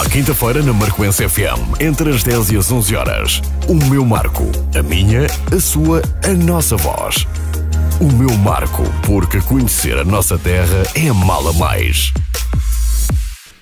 À quinta-feira na Marcoense FM, entre as 10 e as 11 horas. O meu Marco. A minha, a sua, a nossa voz. O meu Marco, porque conhecer a nossa terra é mala mais.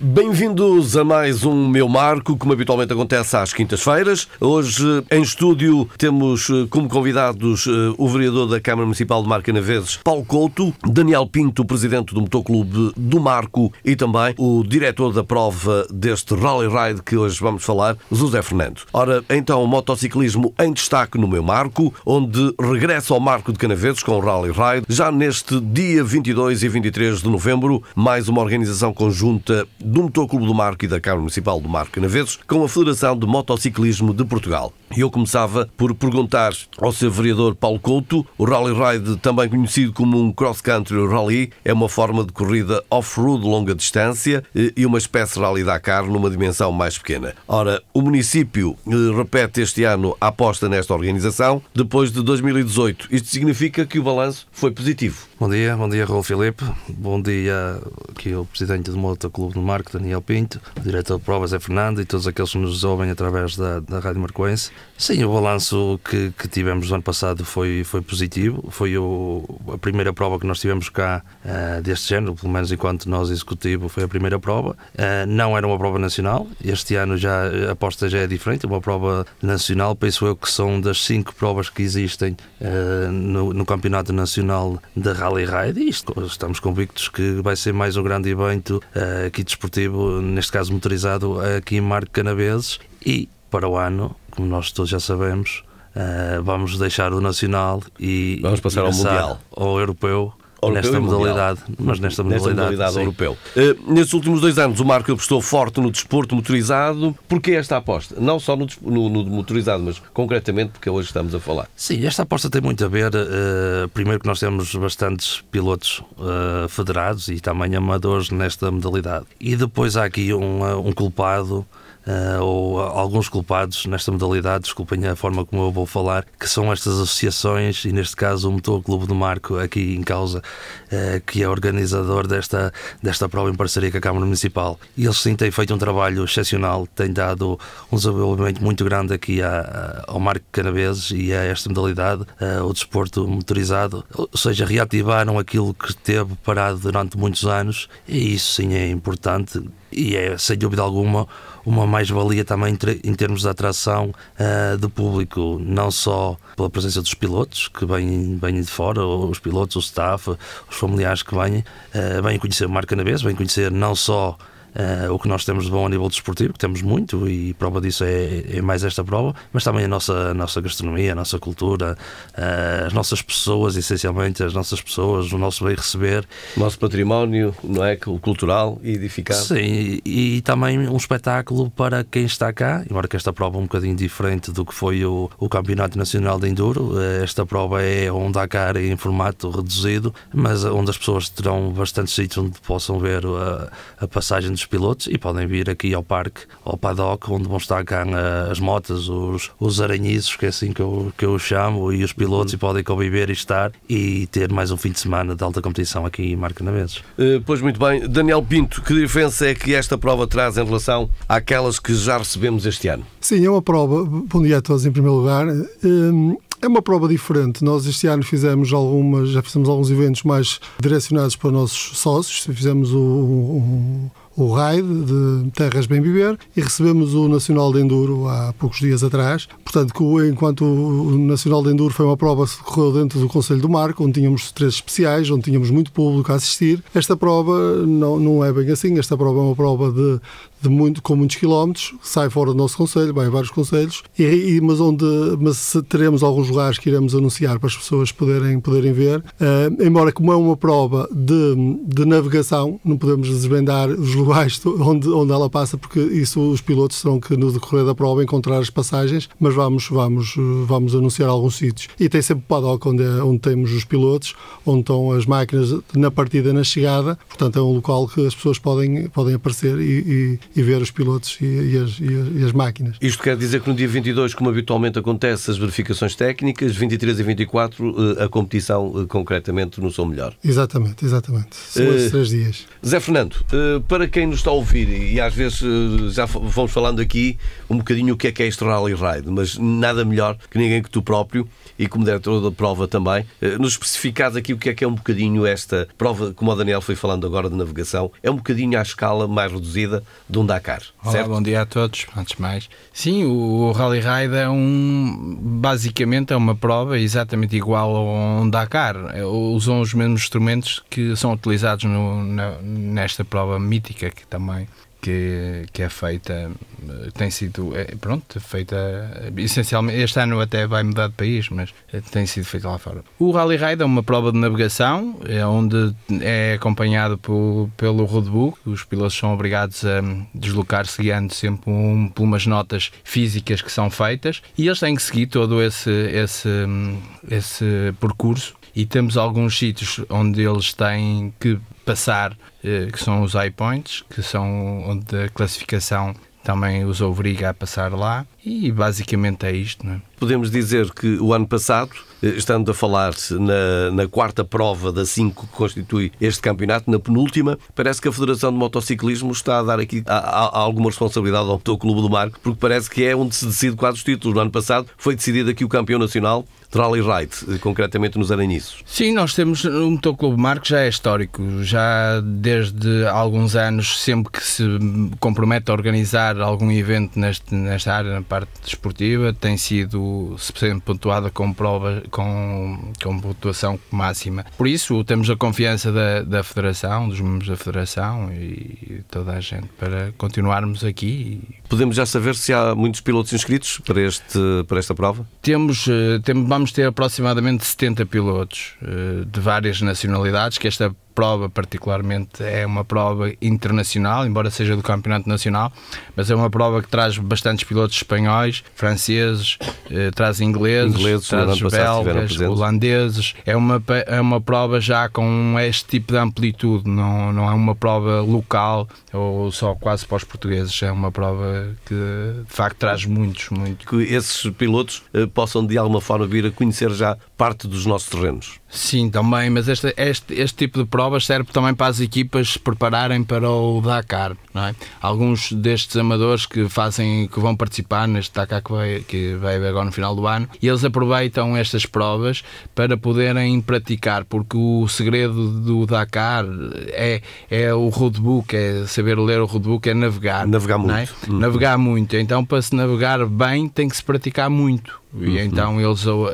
Bem-vindos a mais um Meu Marco, como habitualmente acontece às quintas-feiras. Hoje, em estúdio, temos eh, como convidados eh, o vereador da Câmara Municipal de Marca Naveses, Paulo Couto, Daniel Pinto, presidente do Motoclube do Marco e também o diretor da prova deste Rally Ride que hoje vamos falar, José Fernando. Ora, então, motociclismo em destaque no Meu Marco, onde regressa ao Marco de Canaveses com o Rally Ride, já neste dia 22 e 23 de novembro, mais uma organização conjunta do Motoclube do Marco e da Câmara Municipal do Marco Canaveses com a Federação de Motociclismo de Portugal. E Eu começava por perguntar ao seu vereador Paulo Couto, o Rally Ride, também conhecido como um cross-country rally, é uma forma de corrida off-road longa distância eh, e uma espécie de Rally Dakar numa dimensão mais pequena. Ora, o município eh, repete este ano a aposta nesta organização depois de 2018. Isto significa que o balanço foi positivo. Bom dia, bom dia, Raul Felipe. Bom dia aqui o Presidente do Motoclube do Marco Marco Daniel Pinto, o diretor de provas é Fernando e todos aqueles que nos ouvem através da, da Rádio Marcoense. Sim, o balanço que, que tivemos no ano passado foi, foi positivo. Foi o, a primeira prova que nós tivemos cá uh, deste género, pelo menos enquanto nós executivo foi a primeira prova. Uh, não era uma prova nacional, este ano já a aposta já é diferente, é uma prova nacional, penso eu que são das cinco provas que existem uh, no, no Campeonato Nacional da Rally Ride e isto, estamos convictos que vai ser mais um grande evento aqui desportivo desportivo, neste caso motorizado, aqui em Marco Canaveses. E para o ano, como nós todos já sabemos, eh, vamos deixar o nacional e vamos passar ao mundial, ao europeu Europeu nesta modalidade, mas nesta modalidade, nesta modalidade europeu. Uh, eh, nestes últimos dois anos, o Marco apostou forte no desporto motorizado. Porquê esta aposta? Não só no, no, no, motorizado, mas concretamente porque hoje estamos a falar. Sim, esta aposta tem muito a ver. Uh, primeiro, que nós temos bastantes pilotos uh, federados e também amadores nesta modalidade. E depois há aqui um, um culpado uh, ou alguns culpados nesta modalidade, desculpem a forma como eu vou falar, que são estas associações e neste caso o Motor Clube do Marco aqui em causa, uh, que é organizador desta, desta prova em parceria com a Câmara Municipal. E eles sim têm feito um trabalho excepcional, têm dado um desenvolvimento muito grande aqui à, ao Marco Canabeses e a esta modalidade, uh, o desporto motorizado, ou seja, reativaram aquilo que teve parado durante muitos anos e isso sim é importante e é, sem dúvida alguma, uma mais-valia também em termos de atração uh, eh, do público, não só pela presença dos pilotos que vêm, vêm de fora, os pilotos, o staff, os familiares que vêm, uh, vêm conhecer o Mar Canavês, vêm conhecer não só uh, o que nós temos de bom a nível desportivo, que temos muito, e prova disso é, é mais esta prova, mas também a nossa, a nossa gastronomia, a nossa cultura, uh, as nossas pessoas, essencialmente, as nossas pessoas, o nosso bem receber. O nosso património, não é? O cultural e edificado. Sim, e, e, também um espetáculo para quem está cá, embora que esta prova é um bocadinho diferente do que foi o, o Campeonato Nacional de Enduro, eh, esta prova é um Dakar em formato reduzido, mas onde as pessoas terão bastante sítios onde possam ver a, a passagem dos pilotos e podem vir aqui ao parque, ao paddock, onde vão estar cá eh, as motas, os, os aranhiços, que é assim que eu, que eu chamo, e os pilotos, uhum. e podem conviver e estar e ter mais um fim de semana de alta competição aqui em Marco Naveses. Uh, pois muito bem. Daniel Pinto, que diferença é que esta prova traz em relação àquelas que já recebemos este ano? Sim, é uma prova. Bom dia a todos, em primeiro lugar. Um... Eh, é uma prova diferente. Nós este ano fizemos algumas, já fizemos alguns eventos mais direcionados para os nossos sócios. Fizemos um, um o RAID de Terras Bem Viver e recebemos o Nacional de Enduro há poucos dias atrás. Portanto, enquanto o Nacional de Enduro foi uma prova que decorreu dentro do Conselho do Marco, onde tínhamos três especiais, onde tínhamos muito público a assistir, esta prova não, não é bem assim. Esta prova é uma prova de de muito, com muitos quilómetros, sai fora do nosso conselho, vai a vários conselhos, e, e, mas onde mas teremos alguns lugares que iremos anunciar para as pessoas poderem, poderem ver. Uh, embora, como é uma prova de, de navegação, não podemos desvendar os lugares onde, onde ela passa, porque isso os pilotos terão que, no decorrer da prova, encontrar as passagens, mas vamos, vamos, vamos anunciar alguns sítios. E tem sempre o paddock onde, é, onde temos os pilotos, onde estão as máquinas na partida, na chegada, portanto é um local que as pessoas podem, podem aparecer e, e e ver os pilotos e, e, as, e, as, máquinas. Isto quer dizer que no dia 22, como habitualmente acontece, as verificações técnicas, 23 e 24, eh, a competição eh, concretamente no seu melhor. Exatamente, exatamente. São uh, esses três dias. Zé Fernando, para quem nos está a ouvir, e às vezes já vamos falando aqui um bocadinho o que é que é este Rally Ride, mas nada melhor que ninguém que tu próprio e como diretor da prova também, nos especificares aqui o que é que é um bocadinho esta prova, como o Daniel foi falando agora de navegação, é um bocadinho à escala mais reduzida do de um Dakar. Olá, certo? bom dia a todos, antes mais. Sim, o Rally Raid é um, basicamente é uma prova exatamente igual a um Dakar. É, usam os mesmos instrumentos que são utilizados no, na, nesta prova mítica que também que, que é feita, tem sido, é, pronto, feita essencialmente, este ano até vai mudar de país, mas tem sido feita lá fora. O Rally Raid é uma prova de navegação, é onde é acompanhado por, pelo roadbook, os pilotos são obrigados a deslocar-se guiando sempre um, por umas notas físicas que são feitas e eles têm que seguir todo esse, esse, esse percurso e temos alguns sítios onde eles têm que passar, eh, que são os high points, que são onde a classificação também os obriga a passar lá e basicamente é isto. Não é? Podemos dizer que o ano passado, eh, estando a falar na, na quarta prova da 5 que constitui este campeonato, na penúltima, parece que a Federação de Motociclismo está a dar aqui a, a, a alguma responsabilidade ao Clube do Mar, porque parece que é onde se decide quase os títulos. No ano passado foi decidido aqui o campeão nacional Trolley Ride, concretamente nos Aranhiços. Sim, nós temos o Motoclube Marco já é histórico, já desde alguns anos, sempre que se compromete a organizar algum evento neste, nesta área, na parte desportiva, tem sido sempre pontuada com prova, com, com pontuação máxima. Por isso, temos a confiança da, da Federação, dos membros da Federação e toda a gente para continuarmos aqui. Podemos já saber se há muitos pilotos inscritos para, este, para esta prova? Temos, eh, temos vamos ter aproximadamente 70 pilotos eh, de várias nacionalidades que esta prova, particularmente, é uma prova internacional, embora seja do Campeonato Nacional, mas é uma prova que traz bastantes pilotos espanhóis, franceses, eh, traz ingleses, ingleses traz belgas, holandeses. É uma, é uma prova já com este tipo de amplitude, não, não é uma prova local ou só quase para os portugueses, é uma prova que de facto traz muitos, muitos. Que esses pilotos eh, possam de alguma forma vir a conhecer já parte dos nossos terrenos. Sim, também, mas este, este, este tipo de provas serve também para as equipas se prepararem para o Dakar, não é? Alguns destes amadores que fazem, que vão participar neste Dakar que vai, que vai agora no final do ano, eles aproveitam estas provas para poderem praticar, porque o segredo do Dakar é, é o roadbook, é saber ler o roadbook, é navegar. Navegar é? muito. É? Hum. Navegar muito, então para se navegar bem tem que se praticar muito e uhum. então eles uh, uh,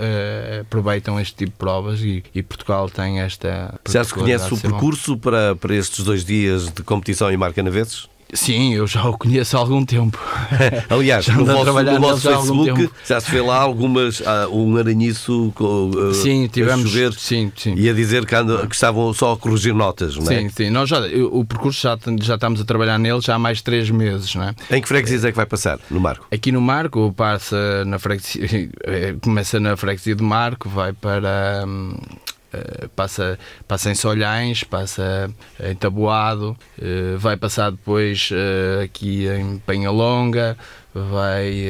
aproveitam este tipo de provas e, e Portugal tem esta. Já se conhece o percurso para, para estes dois dias de competição em Mar Canaveses? Sim, eu já o conheço há algum tempo. Aliás, já no vosso, no vosso Facebook já se vê lá algumas, ah, um aranhiço com, uh, sim, tivemos, a chover sim, sim. e a dizer que, que, estavam só a corrigir notas, não é? Sim, sim. Nós já, o percurso já, já estamos a trabalhar nele já há mais de três meses, não é? Em que freguesias é que vai passar? No Marco? Aqui no Marco passa na freguesia, começa na freguesia de Marco, vai para... Hum, eh, passa, passa em Solhães, passa em Taboado, eh, vai passar depois eh, aqui em Penhalonga, vai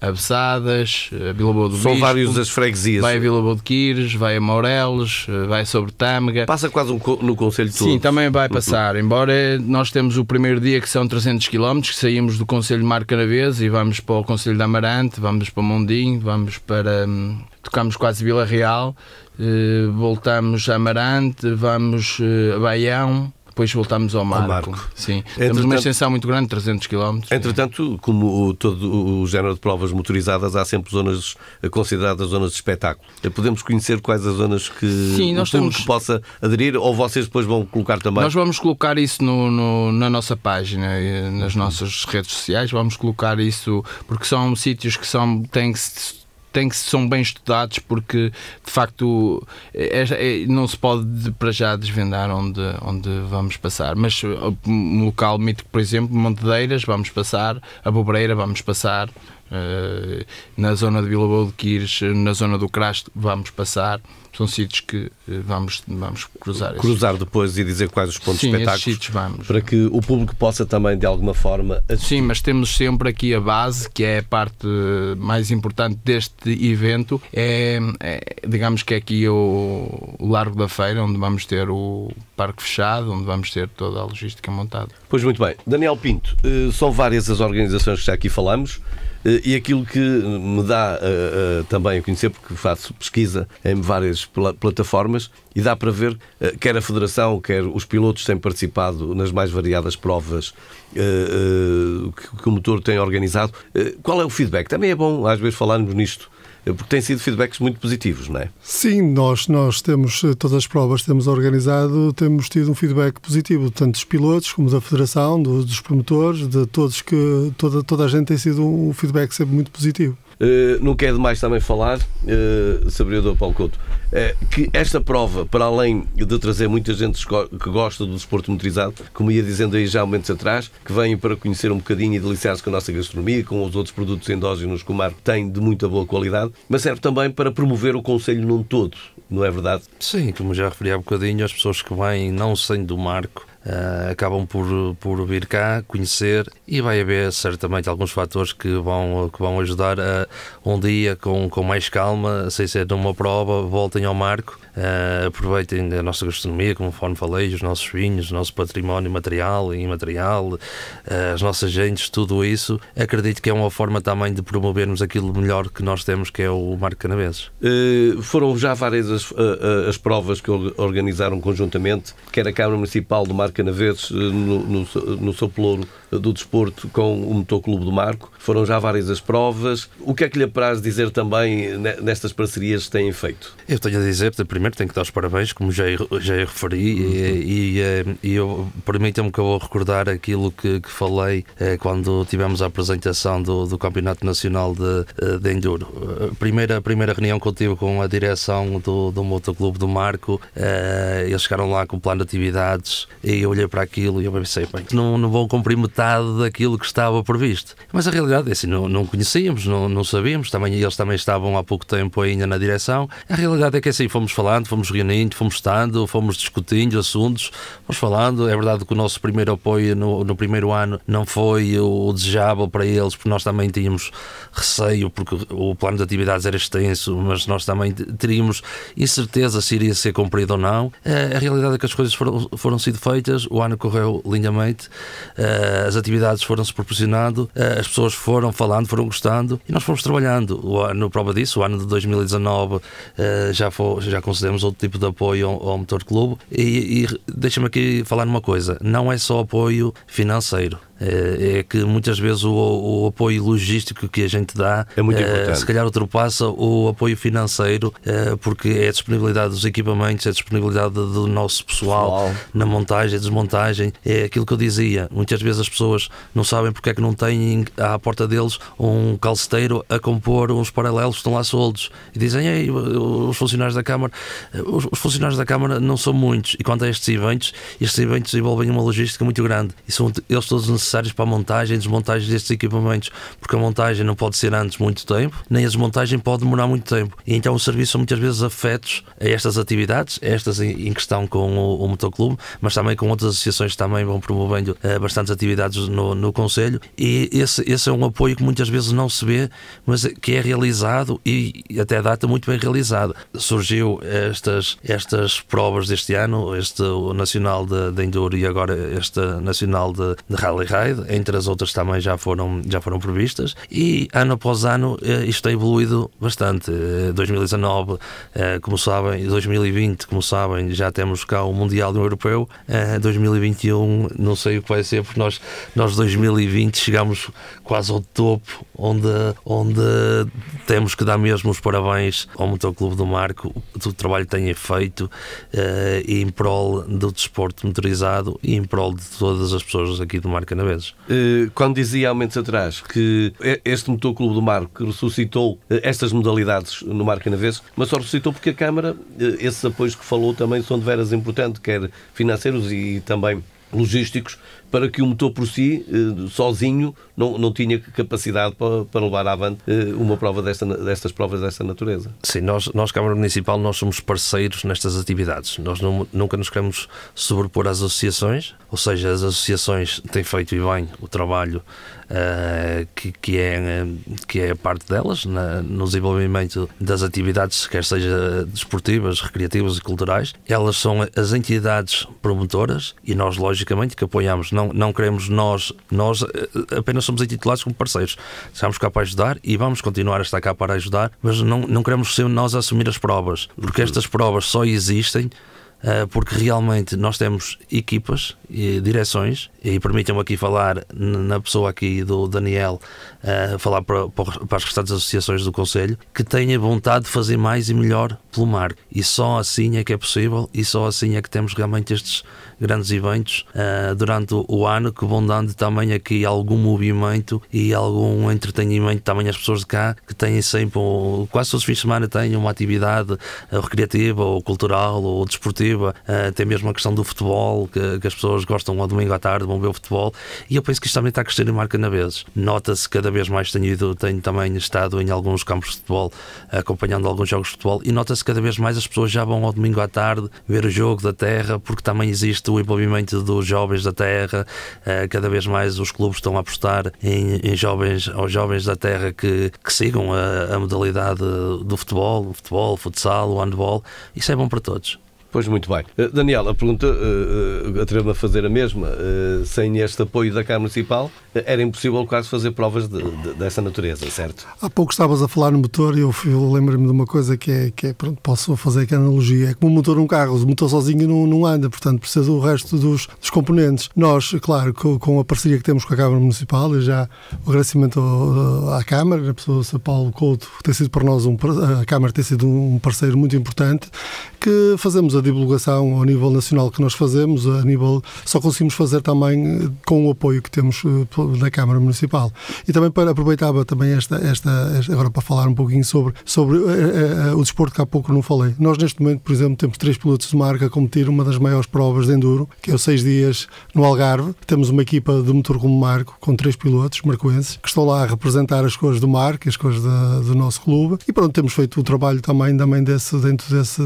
a Beçadas, a Vila Boa do São Bispo, vários as freguesias. Vai a Vila Boa de Quires, vai a Morelos vai sobre Tâmega. Passa quase no Conselho todo. Sim, também vai uhum. passar. Embora nós temos o primeiro dia que são 300 km, que saímos do Conselho de Mar Canavês e vamos para o Conselho de Amarante, vamos para Mondinho, vamos para... Hum, tocamos quase Vila Real eh, voltamos a Amarante, vamos eh, a Baião, depois voltamos ao Marco. Ao Marco. Sim. Temos uma extensão muito grande, 300 km. Entretanto, como todo o género de provas motorizadas, há sempre zonas eh, consideradas zonas de espetáculo. Podemos conhecer quais as zonas que Sim, nós o público temos... possa aderir ou vocês depois vão colocar também? Nós vamos colocar isso no, no, na nossa página, nas uhum. nossas redes sociais, vamos colocar isso porque são sítios que são, têm que se têm que são bem estudados porque de facto é, é, é não se pode para já desvendar onde, onde vamos passar. Mas eh, um local mítico, por exemplo, Montedeiras, vamos passar, a Bobreira, vamos passar. Uh, na zona de Bilbao de Quires, na zona do Crasto, vamos passar são sítios que eh, vamos, vamos cruzar. Cruzar depois e dizer quais os pontos Sim, espetáculos sítios vamos, para é? que o público possa também, de alguma forma, assistir. Sim, mas temos sempre aqui a base, que é a parte mais importante deste evento, é, é digamos que é aqui o, o Largo da Feira, onde vamos ter o parque fechado, onde vamos ter toda a logística montada. Pois muito bem. Daniel Pinto, eh, são várias as organizações que já aqui falamos. Eh, e aquilo que me dá uh, uh, também a conhecer, porque faço pesquisa em várias plataformas e dá para ver, eh, quer a Federação, quer os pilotos têm participado nas mais variadas provas eh, eh, que o motor tem organizado. Qual é o feedback? Também é bom às vezes falarmos nisto porque têm sido feedbacks muito positivos, não é? Sim, nós, nós temos todas as provas temos organizado, temos tido um feedback positivo, tanto dos pilotos como da Federação, do, dos promotores, de todos que toda, toda a gente tem sido um feedback sempre muito positivo. Eh, não quer é demais também falar, eh, Sabriador Paulo Couto, eh, que esta prova, para além de trazer muita gente que gosta do desporto motorizado, como ia dizendo aí já há momentos atrás, que vem para conhecer um bocadinho e deliciar-se com a nossa gastronomia, com os outros produtos endógenos que o mar tem de muita boa qualidade, mas serve também para promover o Conselho num todo, não é verdade? Sim, como já referi há um bocadinho, as pessoas que vêm não sendo do marco Uh, acabam por, por vir cá, conhecer e vai haver certamente alguns fatores que vão, que vão ajudar a um dia com, com mais calma, sem ser numa prova, voltem ao marco, uh, aproveitem a nossa gastronomia, conforme falei, os nossos vinhos, o nosso património material e imaterial, uh, as nossas gentes, tudo isso. Acredito que é uma forma também de promovermos aquilo melhor que nós temos, que é o Marco Canaveses. foram já várias as, as, provas que organizaram conjuntamente, quer a Câmara Municipal do Mar plantar canaveses no, eh, no, no seu pelouro do desporto com o Motoclube Clube do Marco. Foram já várias as provas. O que é que lhe apraz dizer também nestas parcerias que têm feito? Eu tenho a dizer, primeiro tenho que dar os parabéns, como já, já referi, uhum. e, e, e eh, permitam-me que eu vou recordar aquilo que, que falei eh, quando tivemos a apresentação do, do Campeonato Nacional de, eh, de Enduro. primeira, primeira reunião que eu tive com a direção do, do Motoclube do Marco, eles chegaram lá com o plano de atividades e eu olhei para aquilo e eu pensei, bem, não, não vão cumprir metade daquilo que estava previsto. Mas a realidade é assim, não, não conhecíamos, não, não sabíamos, também, eles também estavam há pouco tempo ainda na direção. A realidade é que é assim, fomos falando, fomos reunindo, fomos estando, fomos discutindo assuntos, fomos falando. É verdade que o nosso primeiro apoio no, no primeiro ano não foi o, desejável para eles, porque nós também tínhamos receio, porque o plano de atividades era extenso, mas nós também teríamos incerteza se iria ser cumprido ou não. Eh, a realidade é que as coisas foram, foram sido feitas, o ano correu lindamente. Uh, as atividades foram-se proporcionando, eh, as pessoas foram falando, foram gostando e nós fomos trabalhando. O ano, prova disso, o ano de 2019 eh, já, foi, já concedemos outro tipo de apoio ao, ao Motor Clube e, e deixa-me aqui falar numa coisa, não é só apoio financeiro. Eh, é que muitas vezes o, o, apoio logístico que a gente dá é muito eh, importante. se calhar ultrapassa o apoio financeiro eh, porque é a disponibilidade dos equipamentos, é a disponibilidade do nosso pessoal, pessoal. na montagem, desmontagem, é aquilo que eu dizia. Muitas vezes as pessoas não sabem porque é que não têm à porta deles um calceteiro a compor uns paralelos que estão lá soldos e dizem, ei, os funcionários da Câmara, os, os funcionários da Câmara não são muitos e quanto a estes eventos, estes eventos envolvem uma logística muito grande e são eles todos necessários necessários para a montagem e desmontagem destes equipamentos, porque a montagem não pode ser antes muito tempo, nem a desmontagem pode demorar muito tempo. E então o serviço são muitas vezes afetos a estas atividades, estas em questão com o, o motoclube, mas também com outras associações que também vão promovendo eh, bastantes atividades no, no Conselho. E esse, esse é um apoio que muitas vezes não se vê, mas que é realizado e até a data muito bem realizado. Surgiu estas, estas provas deste ano, este Nacional da Enduro e agora este Nacional de, de Rally Rally Tide, entre as outras também já foram, já foram previstas, e ano após ano eh, isto tem evoluído bastante. 2019, eh, eh, como sabem, 2020, como sabem, já temos cá o Mundial e Europeu, 2021 não sei o que vai ser, porque nós, nós 2020 chegamos quase ao topo, onde, onde temos que dar mesmo os parabéns ao Motoclube do Marco, do trabalho que têm feito em prol do desporto motorizado e em prol de todas as pessoas aqui do Marco na vezes. Eh, quando dizia há momentos atrás que este motor Clube do Mar que ressuscitou eh, estas modalidades no Mar Canavês, mas só ressuscitou porque a Câmara, eh, esses apoios que falou também são de veras importantes, quer financeiros e também logísticos, para que o motor por si, eh, sozinho, não, não tinha capacidade para, para levar avante eh, uma prova desta, destas provas desta natureza. Sim, nós, nós Câmara Municipal, nós somos parceiros nestas atividades. Nós não, nunca nos queremos sobrepor às associações, ou seja, as associações têm feito e bem o trabalho uh, que, que, é, eh, que é parte delas na, no desenvolvimento das atividades, quer seja desportivas, recreativas e culturais. Elas são as entidades promotoras e nós, logicamente, que apoiamos. Não, não queremos nós, nós eh, apenas somos intitulados como parceiros. Estamos cá para ajudar e vamos continuar a estar cá para ajudar, mas não, não queremos ser nós a assumir as provas, porque estas provas só existem ah, porque realmente nós temos equipas e direções, e permitam-me aqui falar na pessoa aqui do Daniel, ah, falar para, para as restantes associações do Conselho, que têm a vontade de fazer mais e melhor pelo mar. E só assim é que é possível e só assim é que temos realmente estes grandes eventos uh, durante o ano que vão dando também aqui algum movimento e algum entretenimento também às pessoas de cá que têm sempre, quase todos os fins de semana têm uma atividade uh, recreativa ou cultural ou desportiva, uh, até mesmo a questão do futebol, que, que, as pessoas gostam ao domingo à tarde, vão ver o futebol e eu penso que isto também está a crescer em marca na vez. Nota-se cada vez mais tenho, ido, tenho também estado em alguns campos de futebol acompanhando alguns jogos de futebol e nota-se cada vez mais as pessoas já vão ao domingo à tarde ver o jogo da terra porque também existe existe o envolvimento dos jovens da terra, eh, cada vez mais os clubes estão a apostar em, em jovens, aos jovens da terra que, que sigam a, a modalidade do futebol, futebol, o futsal, o handball. Isso é bom para todos. Pois muito bem. Eh, Daniel, a pergunta, uh, atrevo-me a fazer a mesma. Uh, sem este apoio da Câmara Municipal, era impossível quase fazer provas de, de, dessa natureza, certo? Há pouco estavas a falar no motor e eu, eu lembro-me de uma coisa que é, que é, pronto, posso fazer aqui a analogia. É como um motor num carro, o motor sozinho não, não anda, portanto precisa do resto dos, dos componentes. Nós, claro, com, com, a parceria que temos com a Câmara Municipal, e já o agradecimento à Câmara, a pessoa São Paulo Couto, que tem sido para nós um, a Câmara tem sido um parceiro muito importante, que fazemos a divulgação ao nível nacional que nós fazemos, a nível só conseguimos fazer também eh, com o apoio que temos da eh, Câmara Municipal. E também para aproveitava também esta, esta agora para falar um pouquinho sobre sobre é, é, o desporto que há pouco não falei. Nós neste momento, por exemplo, temos três pilotos de marca a competir uma das maiores provas de enduro, que é o seis dias no Algarve. Temos uma equipa de motor como Marco com três pilotos marcoenses que estão lá a representar as cores do Marco, é as cores da, do nosso clube. E pronto, temos feito o trabalho também também desse dentro desse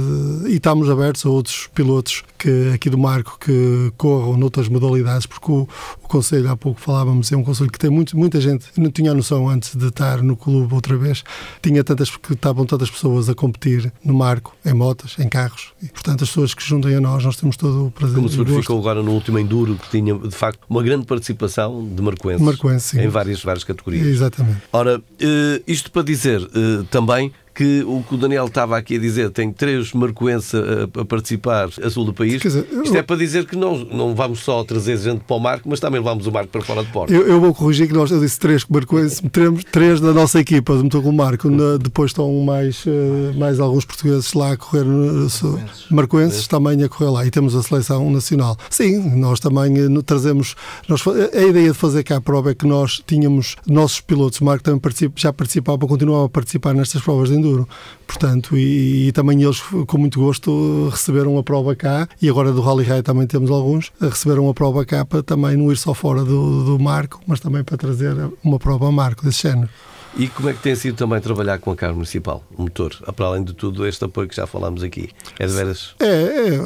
e estamos abertos a outros pilotos que, aqui do Marco que corram noutras modalidades, porque o, o Conselho, há pouco falávamos, é um Conselho que tem muito, muita gente, não tinha noção antes de estar no clube outra vez, tinha tantas, porque estavam tantas pessoas a competir no Marco, em motas, em carros, e portanto as pessoas que juntem a nós, nós temos todo o prazer. Como se verificou agora no último Enduro, que tinha de facto uma grande participação de marcoenses, marcoenses em várias, várias categorias. Exatamente. Ora, eh, isto para dizer eh, também que o que o Daniel estava aqui a dizer, tem três marcoenses a, a, participar a sul do país. Dizer, eu... Isto é para dizer que não, não vamos só trazer gente para o Marco, mas também levamos o Marco para fora de Porto. Eu, eu vou corrigir que nós, eu disse três marcoenses, temos três da nossa equipa, de com o Marco. Na, depois estão mais, eh, mais alguns portugueses lá a correr, eh, marcoenses, marcoenses também a correr lá. E temos a seleção nacional. Sim, nós também eh, trazemos. Nós, a ideia de fazer cá a prova é que nós tínhamos nossos pilotos, o Marco também participa, já participava, continuava a participar nestas provas de Portanto, e, e, também eles, com muito gosto, receberam a prova cá, e agora do Rally Rei também temos alguns, receberam a prova cá para também não ir só fora do, do marco, mas também para trazer uma prova marco desse género. E como é que tem sido também trabalhar com a Câmara Municipal, o motor? Para além de tudo este apoio que já falámos aqui. É de veras? É, é, é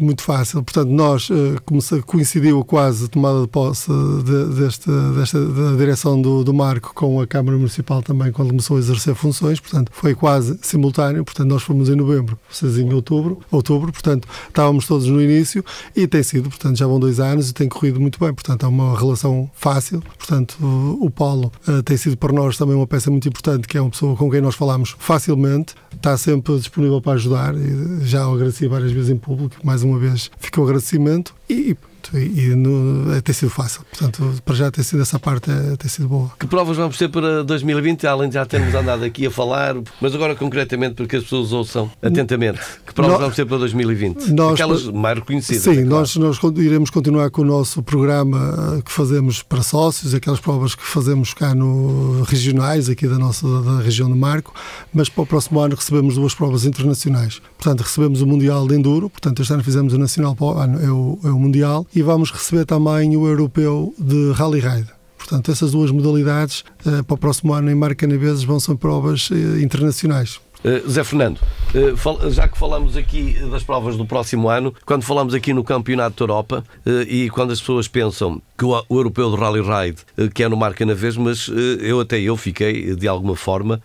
muito fácil. Portanto, nós, eh, como coincidiu quase a tomada de posse de, desta, desta da direção do, do Marco com a Câmara Municipal também, quando começou a exercer funções, portanto, foi quase simultâneo. Portanto, nós fomos em novembro, vocês em outubro, outubro, portanto, estávamos todos no início e tem sido, portanto, já vão dois anos e tem corrido muito bem. Portanto, é uma relação fácil. Portanto, o Paulo eh, tem sido para nós também uma peça muito importante, que é uma pessoa com quem nós falamos facilmente, está sempre disponível para ajudar, já o agradeci várias vezes em público, mais uma vez fica o agradecimento e e no, é, tem sido fácil. Portanto, para já ter sido essa parte, é, tem sido boa. Que provas vamos ter para 2020, além de já termos andado aqui a falar, mas agora concretamente porque as pessoas ouçam atentamente. Que provas nós, vamos ter para 2020? Nós, Aquelas mais reconhecidas. Sim, é claro. nós, nós iremos continuar com o nosso programa que fazemos para sócios, aquelas provas que fazemos cá no regionais, aqui da nossa da região de Marco, mas para o próximo ano recebemos duas provas internacionais. Portanto, recebemos o Mundial de Enduro, portanto, este ano fizemos o Nacional para o ano, é o, é o Mundial e vamos receber também o europeu de Rally Raid. Portanto, essas duas modalidades eh, para o próximo ano em Mar Canaveses vão ser provas eh, internacionais. Uh, Zé Fernando, uh, fal, já que falamos aqui das provas do próximo ano, quando falamos aqui no Campeonato da Europa uh, e quando as pessoas pensam que o, o europeu do Rally Ride, que é no Marca na vez, mas eu até eu fiquei, de alguma forma,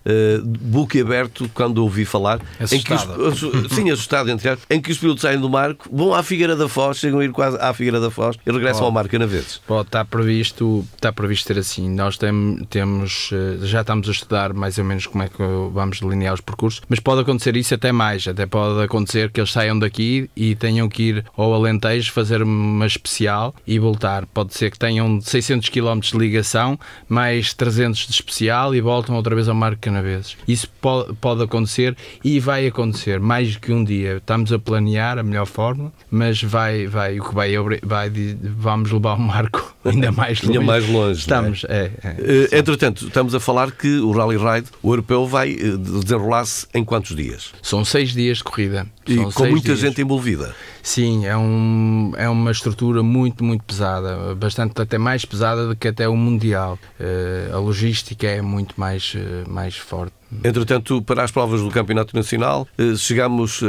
aberto quando ouvi falar. Assustado. Em que os, sim, assustado, entre aspas, em que os pilotos saem do Marco, vão à Figueira da Foz, chegam a ir quase à Figueira da Foz e regressam oh, ao Marca na vez. Está previsto, está previsto ser assim. Nós tem, temos, já estamos a estudar mais ou menos como é que vamos delinear os percursos mas pode acontecer isso até mais, até pode acontecer que eles saiam daqui e tenham que ir ao Alentejo fazer uma especial e voltar. Pode ser que tenham 600 km de ligação, mais 300 de especial e voltam outra vez ao Marco Canaveses. Isso pode, pode acontecer e vai acontecer mais que um dia. Estamos a planear a melhor forma, mas vai, vai, o que vai, vai vamos levar o Marco ainda mais longe. Ainda mais longe. É? Estamos, é? É, é, Entretanto, estamos a falar que o Rally Ride, o europeu, vai eh, desenrolar-se em quantos dias? São seis dias de corrida. E com muita dias. gente envolvida. Sim, é, um, é uma estrutura muito, muito pesada, bastante até mais pesada do que até o Mundial. Uh, a logística é muito mais, uh, mais forte. Entretanto, para as provas do Campeonato Nacional, uh, chegamos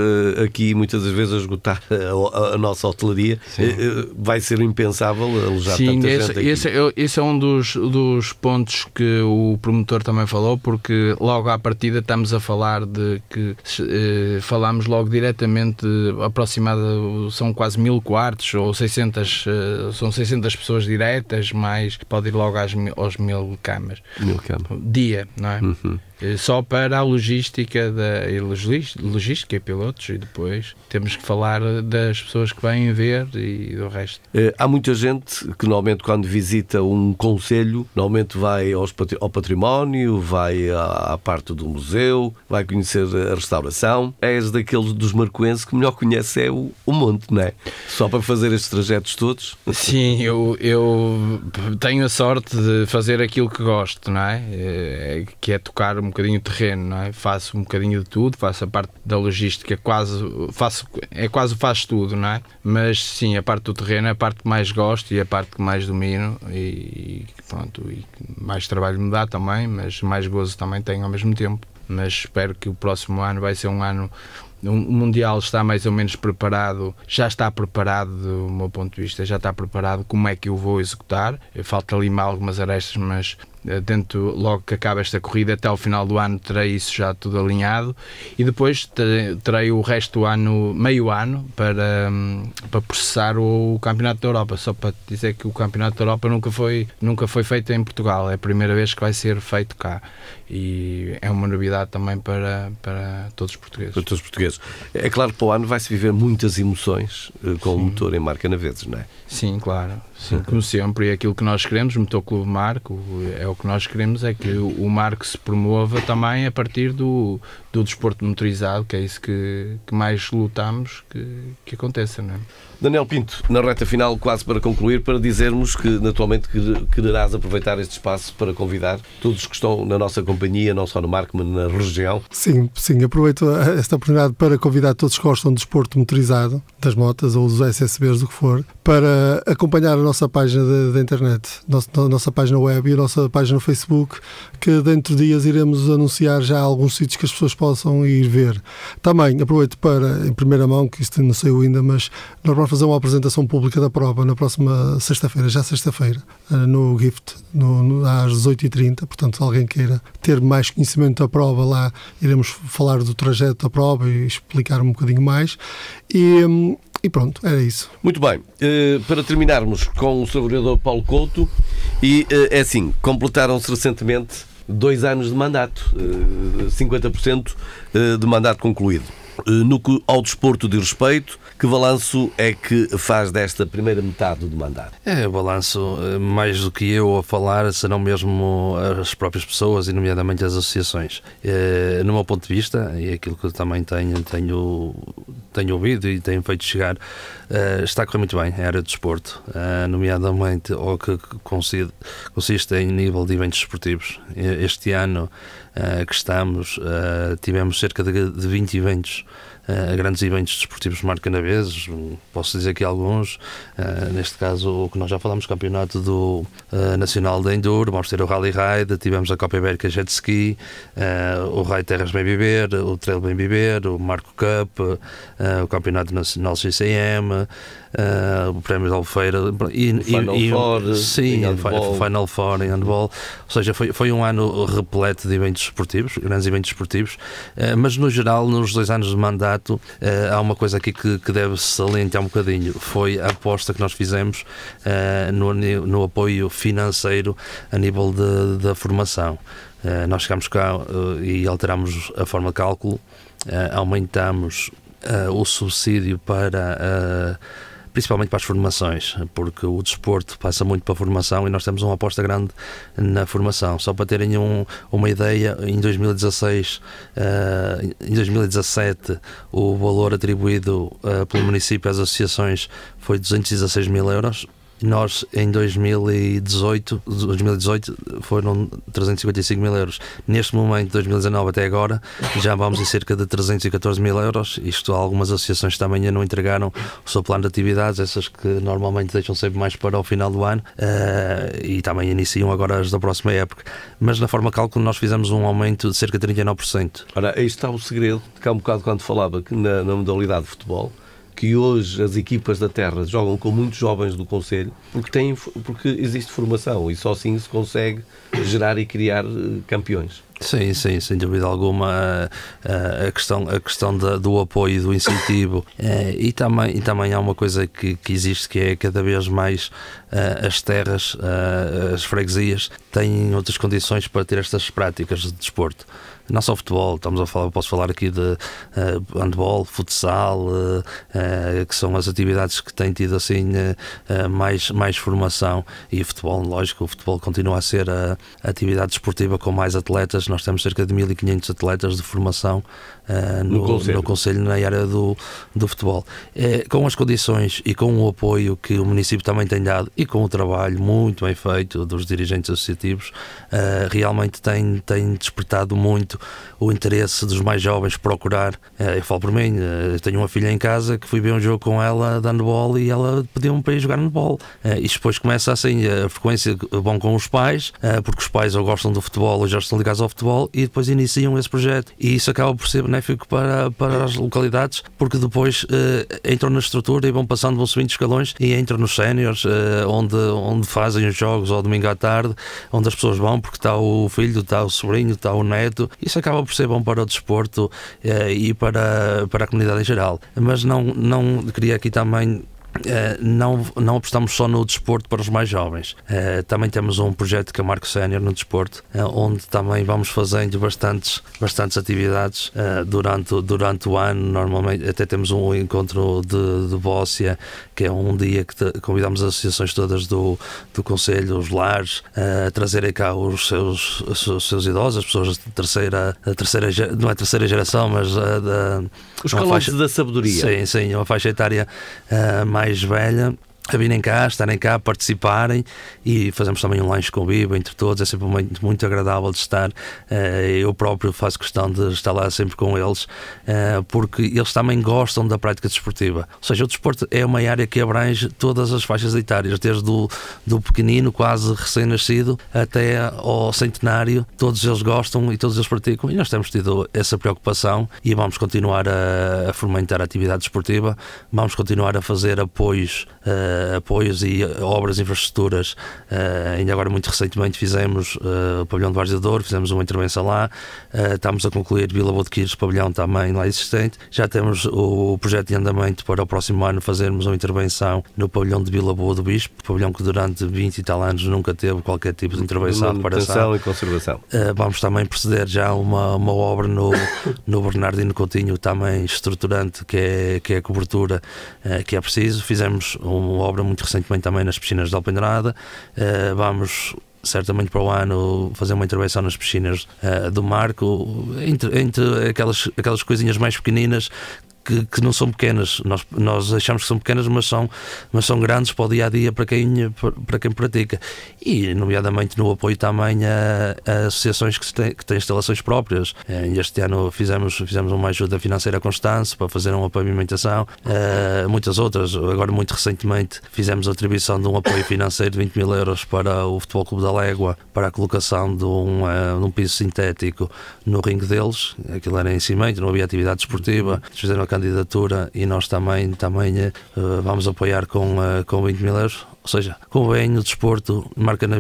aqui muitas das vezes a esgotar a, a nossa hotelaria. Vai ser impensável alojar Sim, tanta esse, gente aqui. Esse, é, esse é um dos, dos pontos que o promotor também falou, porque logo à partida estamos a falar de que falámos logo direto diretamente aproximada, são quase mil quartos ou 600, eh, são 600 pessoas diretas, mais pode ir logo às, aos mil camas. Mil camas. Dia, não é? Uhum. Eh, só para a logística da, e logística e pilotos, e depois temos que falar das pessoas que vêm ver e do resto. Eh, há muita gente que normalmente quando visita um conselho, normalmente vai aos, ao património, vai à, à parte do museu, vai conhecer a restauração. És daqueles dos marcoense que melhor conhece é o, o Monte, não é? Só para fazer estes trajetos todos. Sim, eu, eu tenho a sorte de fazer aquilo que gosto, não é? Eh, que é tocar um bocadinho o terreno, não é? Faço um bocadinho de tudo, faço a parte da logística, quase faço, é quase faz tudo, não é? Mas sim, a parte do terreno é a parte que mais gosto e é a parte que mais domino e, e pronto, e mais trabalho me dá também, mas mais gozo também tenho ao mesmo tempo mas espero que o próximo ano vai ser um ano o Mundial está mais ou menos preparado, já está preparado do meu ponto de vista, já está preparado como é que eu vou executar. Eh, Falta limar algumas arestas, mas dentro eh, logo que acaba esta corrida, até ao final do ano terei isso já tudo alinhado e depois terei o resto do ano, meio ano, para, hum, para processar o Campeonato da Europa. Só para dizer que o Campeonato da Europa nunca foi, nunca foi feito em Portugal, é a primeira vez que vai ser feito cá e é uma novidade também para, para todos os portugueses. Para todos os portugueses. É claro que para o ano vai-se viver muitas emoções eh, com Sim. o motor em Marca Naveses, não é? Sim, claro. Sim, como sempre, é aquilo que nós queremos, o motor Clube Marco, é o o que nós queremos é que o, marco se promova também a partir do, do desporto motorizado, que é isso que, que mais lutamos que, que aconteça. Não é? Daniel Pinto, na reta final, quase para concluir, para dizermos que naturalmente quererás aproveitar este espaço para convidar todos que estão na nossa companhia, não só no Marco, mas na região. Sim, sim, aproveito esta oportunidade para convidar todos que gostam do desporto motorizado, das motas ou dos SSBs, do que for, para acompanhar a nossa página da internet, nossa, a nossa página web e a nossa página no Facebook, que dentro de dias iremos anunciar já alguns sítios que as pessoas podem possam ir ver. Também aproveito para, em primeira mão, que isto não saiu ainda, mas nós vamos fazer uma apresentação pública da prova na próxima sexta-feira, já sexta-feira, eh, no GIFT, no, no, às 18h30. Portanto, se alguém queira ter mais conhecimento da prova, lá iremos falar do trajeto da prova e explicar um bocadinho mais. E, hum, e pronto, era isso. Muito bem. Eh, para terminarmos com o saboreador Paulo Couto, e eh, é assim, completaram-se recentemente dois anos de mandato, 50% eh, eh, de mandato concluído. Eh, no que ao desporto de respeito, que balanço é que faz desta primeira metade do mandato? É, balanço, eh, mais do que eu a falar, serão mesmo as próprias pessoas e, nomeadamente, as associações. É, no meu ponto de vista, e é aquilo que também tenho, tenho, tenho ouvido e tenho feito chegar, é, está a correr muito bem a área do desporto, é, nomeadamente o que consiste, consiste em nível de eventos esportivos. Este ano que estamos, tivemos cerca de 20 eventos uh, grandes eventos desportivos marcanabeses, posso dizer aqui alguns, uh, neste caso o que nós já falámos, campeonato do uh, Nacional de Enduro, vamos ter o Rally Ride, tivemos a Copa Ibérica Jet Ski, o Raio Terras Bem Viver, o Trail Bem Viver, o Marco Cup, o Campeonato Nacional CCM, uh, prémio de Albufeira e, Final Four, sim, Final, Final Four em handball, ou seja, foi, foi um ano repleto de eventos esportivos, grandes eventos esportivos, uh, mas no geral, nos dois anos de mandato, uh, há uma coisa aqui que, que deve salientar um bocadinho, foi a aposta que nós fizemos no, no apoio financeiro a nível de, da formação. nós chegámos cá e alterámos a forma de cálculo, aumentámos o subsídio para principalmente para as formações, porque o desporto passa muito para a formação e nós temos uma aposta grande na formação. Só para terem um, uma ideia, em 2016, uh, eh, em 2017, o valor atribuído uh, pelo município às associações foi 216 mil euros, nós, em 2018, 2018 foram 355 mil euros. Neste momento, 2019 até agora, já vamos em cerca de 314 mil euros. Isto, algumas associações também ainda não entregaram o seu plano de atividades, essas que normalmente deixam sempre mais para o final do ano uh, e também iniciam agora as da próxima época. Mas na forma de cálculo, nós fizemos um aumento de cerca de 39%. Ora, aí está o segredo, que há um bocado quando falava que na, na modalidade de futebol que hoje as equipas da Terra jogam com muitos jovens do Conselho porque, têm, porque existe formação e só assim se consegue gerar e criar eh, campeões. Sim, sim, sem dúvida alguma eh, eh, a questão, a questão da, do apoio, e do incentivo e também, e também há uma coisa que, que existe que é cada vez mais as terras, as freguesias têm outras condições para ter estas práticas de desporto não só futebol, estamos a falar, posso falar aqui de uh, handball, futsal, uh, uh, que são as atividades que têm tido assim mais, mais formação e futebol, lógico, o futebol continua a ser a, a atividade esportiva com mais atletas, nós temos cerca de 1500 atletas de formação ah, no, no, Conselho, no Conselho na área do, do futebol. É, com as condições e com o apoio que o município também tem dado e com o trabalho muito bem feito dos dirigentes associativos, ah, realmente tem, tem despertado muito o interesse dos mais jovens procurar. Ah, eu falo por mim, tenho uma filha em casa que fui ver um jogo com ela dando bola e ela pediu-me para ir jogar no Uh, e depois começa assim, a frequência bom com os pais, porque os pais ou gostam do futebol ou já estão ligados ao futebol e depois iniciam esse projeto. E isso acaba por ser benéfico para, para as localidades, porque depois eh, entram na estrutura e vão passando, vão subindo escalões e entram nos séniores, eh, onde, onde fazem os jogos ao domingo à tarde, onde as pessoas vão, porque está o filho, está o sobrinho, está o neto. Isso acaba por ser bom para o desporto eh, e para, para a comunidade em geral. Mas não, não queria aqui também Uh, não, não apostamos só no desporto para os mais jovens. Uh, também temos um projeto que é Marco Sénior no desporto, uh, onde também vamos fazendo bastantes, bastantes atividades durante, durante o ano. Normalmente até temos um encontro de, de Bóssia, que é um dia que te, convidamos as associações todas do, do Conselho, os lares, a trazerem cá os seus, os seus idosos, as pessoas de terceira, a terceira, não é terceira geração, mas da, os calores faixa, da sabedoria. Sim, sim, uma faixa etária mais mais velha a virem cá, estarem cá, participarem e fazemos também um lanche com viva entre todos. É sempre muito, muito agradável de estar. Eh, eu próprio faço questão de estar lá sempre com eles, eh, porque eles também gostam da prática desportiva. Ou seja, o desporto é uma área que abrange todas as faixas etárias, desde do do pequenino, quase recém-nascido, até ao centenário. Todos eles gostam e todos eles praticam. E nós temos tido essa preocupação e vamos continuar a, a fomentar a atividade desportiva, vamos continuar a fazer apoios uh, apoios e eh, obras, infraestruturas. Uh, ainda agora, muito recentemente, fizemos uh, o pavilhão de Varzeador, fizemos uma intervenção lá. estamos a concluir Vila Bodequires, pavilhão também lá existente. Já temos o, projeto de andamento para o próximo ano fazermos uma intervenção no pavilhão de Vila Boa do Bispo, pavilhão que durante 20 e tal anos nunca teve qualquer tipo de intervenção, de reparação. e conservação. vamos também proceder já a uma, uma obra no, no Bernardino Coutinho, também estruturante, que é, que é a cobertura que é preciso. Fizemos um uma obra muito recentemente também nas piscinas de Alpendrada. Uh, vamos certamente para o ano fazer uma intervenção nas piscinas uh, do Marco, entre, entre, aquelas, aquelas coisinhas mais pequeninas que, que, não são pequenas. Nós, nós achamos que são pequenas, mas são, mas são grandes para o dia a dia, para quem, para quem pratica. E, nomeadamente, no apoio também a, a associações que têm, que têm instalações próprias. Eh, este ano fizemos, fizemos uma ajuda financeira constante para fazer uma pavimentação, uh, muitas outras. Agora, muito recentemente, fizemos a atribuição de um apoio financeiro de 20 mil euros para o Futebol Clube da Légua, para a colocação de um, uh, de um piso sintético no ringue deles. Aquilo era em cimento, não havia atividade esportiva. Fizeram a candidatura e nós também, também eh, vamos apoiar com, eh, com 20 mil euros. Ou seja, convém o desporto marca na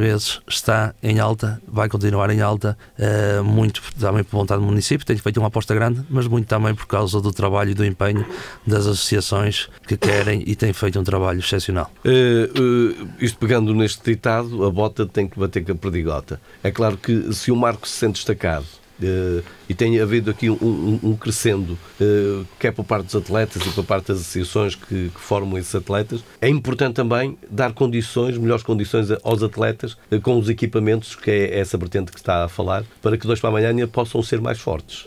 está em alta, vai continuar em alta, eh, muito também por vontade do município, tem feito uma aposta grande, mas muito também por causa do trabalho e do empenho das associações que querem e têm feito um trabalho excepcional. Uh, uh, isto pegando neste ditado, a bota tem que bater com a perdigota. É claro que se o Marco se sente destacado, eh, e tem havido aqui um, um, um crescendo, uh, quer por parte dos atletas e por parte das associações que, que, formam esses atletas. É importante também dar condições, melhores condições aos atletas, uh, com os equipamentos, que é essa vertente que está a falar, para que dois para amanhã possam ser mais fortes.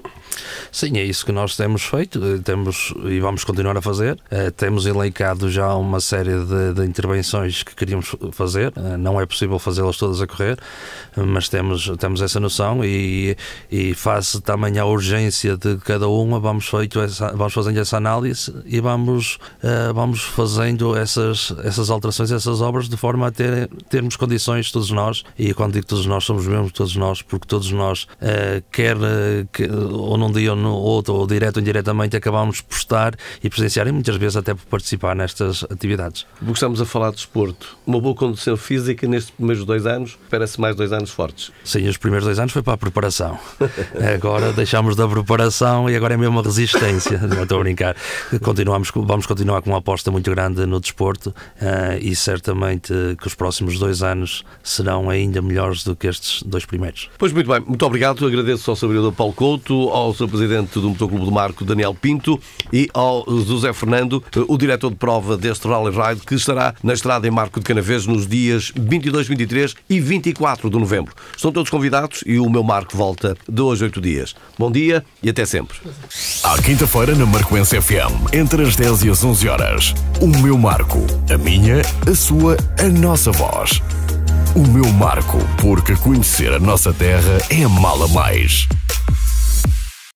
Sim, é isso que nós temos feito eh, temos, e vamos continuar a fazer. Eh, temos elencado já uma série de, de intervenções que queríamos fazer. Eh, não é possível fazê-las todas a correr, mas temos, temos essa noção e, e face também à urgência de cada uma, vamos, feito essa, vamos fazendo essa análise e vamos, vamos fazendo essas, essas alterações, essas obras, de forma a ter, termos condições, todos nós, e quando digo todos nós, somos mesmo todos nós, porque todos nós, quer, quer ou não num dia ou no outro, ou direto ou indiretamente, acabámos por estar e presenciar e muitas vezes até por participar nestas atividades. Porque estamos a falar de desporto. Uma boa condição física nestes primeiros dois anos, parece mais dois anos fortes. Sim, os primeiros dois anos foi para a preparação. Agora deixámos da preparação e agora é mesmo a resistência. Não estou a brincar. Continuamos, vamos continuar com uma aposta muito grande no desporto eh, e certamente que os próximos dois anos serão ainda melhores do que estes dois primeiros. Pois muito bem, muito obrigado. Agradeço ao Sr. Paulo Couto, ao Sousa, presidente do Motoclube do Marco, Daniel Pinto, e ao José Fernando, eh, o diretor de prova deste Rally Ride, que estará na estrada em Marco de Canaves nos dias 22, 23 e 24 de novembro. Estão todos convidados e o meu Marco volta de hoje a oito dias. Bom dia e até sempre. À quinta-feira, na Marcoense FM, entre as 10 e as 11 horas, o meu Marco, a minha, a sua, a nossa voz. O meu Marco, porque conhecer a nossa terra é mala mais.